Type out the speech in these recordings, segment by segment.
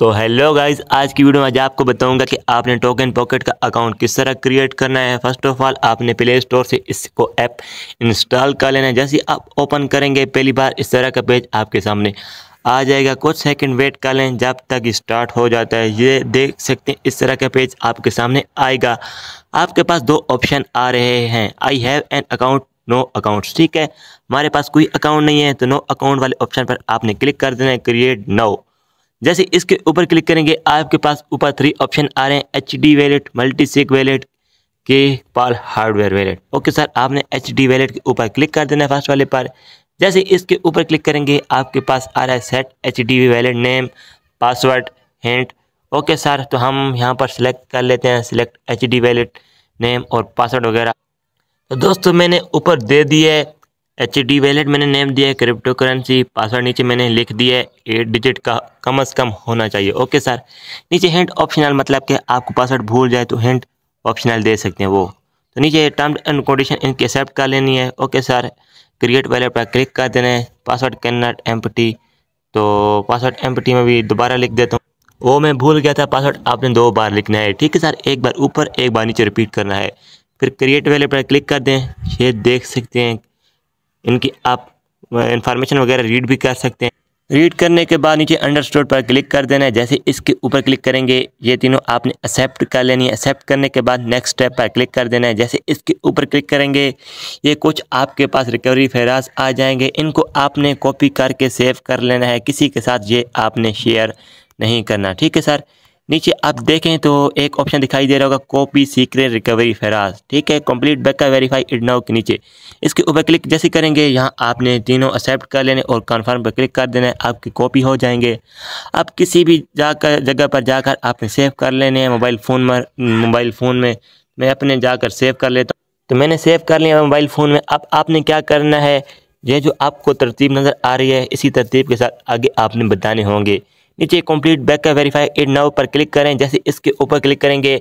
तो hello guys आज की वीडियो में आज आपको बताऊंगा कि आपने टोकन पॉकेट का अकाउंट किस तरह क्रिएट करना है फर्स्ट ऑफ ऑल आपने प्ले स्टोर से इसको ऐप इंस्टॉल कर लेना है जैसे आप ओपन करेंगे पहली बार इस तरह का पेज आपके सामने आ जाएगा कुछ सेकंड वेट कर लें जब तक स्टार्ट हो जाता है ये देख सकते हैं इस तरह का पेज आपके सामने आएगा आपके पास दो ऑप्शन आ रहे हैं I have an account no account ठीक है हमारे पास कोई अकाउंट नहीं है तो नो अकाउंट वाले ऑप्शन पर आपने क्लिक कर देना है क्रिएट नो जैसे इसके ऊपर क्लिक करेंगे आपके पास ऊपर थ्री ऑप्शन आ रहे हैं H D wallet multi sig wallet के पाल हार्डवेयर वैलेट ओके सर आपने एच डी वैलेट के ऊपर क्लिक कर देना है फर्स्ट वाले पर जैसे इसके ऊपर क्लिक करेंगे आपके पास आ रहा है set H D wallet name password hint okay sir तो हम यहाँ पर सिलेक्ट कर लेते हैं select H D wallet name और पासवर्ड वगैरह तो दोस्तों मैंने ऊपर दे दिए एच डी वैलेट मैंने नेम दिया है क्रिप्टो करेंसी पासवर्ड नीचे मैंने लिख दिया है एट डिजिट का कम अज़ कम होना चाहिए ओके सर नीचे हैंड ऑप्शनल मतलब कि आपको पासवर्ड भूल जाए तो हैंड ऑप्शनल दे सकते हैं वो तो नीचे टर्म एंड कंडीशन इनकी एक्सेप्ट कर लेनी है ओके सर क्रिएट वैलेट पर क्लिक कर देना है पासवर्ड कैन नॉट एम तो पासवर्ड एम में भी दोबारा लिख देता हूँ वो मैं भूल गया था पासवर्ड आपने दो बार लिखना है ठीक है सर एक बार ऊपर एक बार नीचे रिपीट करना है फिर क्रिएट वैलेट पर क्लिक कर दें ये देख सकते हैं इनकी आप इंफॉर्मेशन वगैरह रीड भी कर सकते हैं रीड करने के बाद नीचे अंडर स्टोर पर क्लिक कर देना है जैसे इसके ऊपर क्लिक करेंगे ये तीनों आपने एक्सेप्ट कर लेनी है एक्सेप्ट करने के बाद नेक्स्ट स्टेप पर क्लिक कर देना है जैसे इसके ऊपर क्लिक करेंगे ये कुछ आपके पास रिकवरी फहराज आ जाएंगे इनको आपने कॉपी करके सेव कर लेना है किसी के साथ ये आपने शेयर नहीं करना ठीक है सर नीचे आप देखें तो एक ऑप्शन दिखाई दे रहा होगा कॉपी सीक्रेट रिकवरी फेराज ठीक है complete back verify it now के नीचे इसके ऊपर क्लिक जैसे करेंगे यहाँ आपने तीनों एक्सेप्ट कर लेने और कन्फर्म पर क्लिक कर देना है आपकी कॉपी हो जाएंगे आप किसी भी जाकर जगह पर जाकर आपने सेव कर लेने हैं मोबाइल फ़ोन में मोबाइल फ़ोन में मैं अपने जाकर सेव कर लेता हूँ तो मैंने सेव कर लिया मोबाइल फ़ोन में अब आपने क्या करना है ये जो आपको तरतीब नज़र आ रही है इसी तरतीब के साथ आगे आपने बताने होंगे नीचे complete backup verify it now पर क्लिक करें जैसे इसके ऊपर क्लिक करेंगे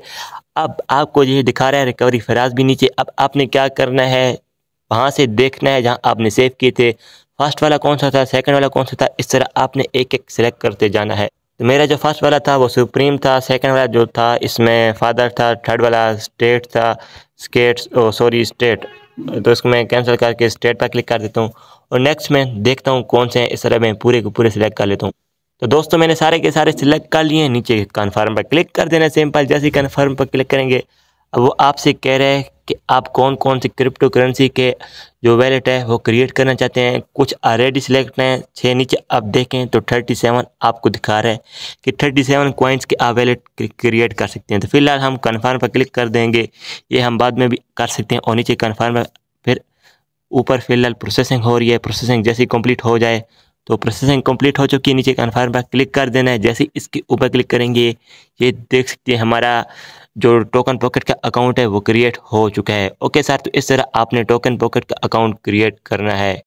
अब आपको ये दिखा रहा है रिकवरी फराज भी नीचे अब आपने क्या करना है वहाँ से देखना है जहाँ आपने सेव किए थे फर्स्ट वाला कौन सा था सेकेंड वाला कौन सा था इस तरह आपने एक एक सेलेक्ट करते जाना है तो मेरा जो फर्स्ट वाला था वो सुप्रीम था सेकंड वाला जो था इसमें फादर था थर्ड वाला स्टेट था स्केट्स सॉरी स्टेट तो इसको मैं कैंसिल करके स्टेट पर क्लिक कर देता हूँ और नेक्स्ट में देखता हूँ कौन से हैं इस तरह मैं पूरे को पूरे सिलेक्ट कर लेता हूँ तो दोस्तों मैंने सारे के सारे सिलेक्ट कर लिए हैं नीचे कन्फर्म पर क्लिक कर देना सिंपल जैसे कन्फर्म पर क्लिक करेंगे अब वो आपसे कह रहे हैं कि आप कौन कौन से क्रिप्टो करेंसी के जो वैलेट है वो क्रिएट करना चाहते हैं कुछ ऑलरेडी सिलेक्ट हैं छः नीचे आप देखें तो थर्टी सेवन आपको दिखा रहा है कि थर्टी सेवन कोइंस के आप वैलेट क्रिएट कर सकते हैं तो फिलहाल हम कन्फर्म पर क्लिक कर देंगे ये हम बाद में भी कर सकते हैं और नीचे कन्फर्म फिर ऊपर फिलहाल प्रोसेसिंग हो रही है प्रोसेसिंग जैसे कम्प्लीट हो जाए तो प्रोसेसिंग कंप्लीट हो चुकी है नीचे कन्फर्म पर क्लिक कर देना है जैसे इसके ऊपर क्लिक करेंगे ये देख सकते हैं हमारा जो टोकन पॉकेट का अकाउंट है वो क्रिएट हो चुका है ओके सर तो इस तरह आपने टोकन पॉकेट का अकाउंट क्रिएट करना है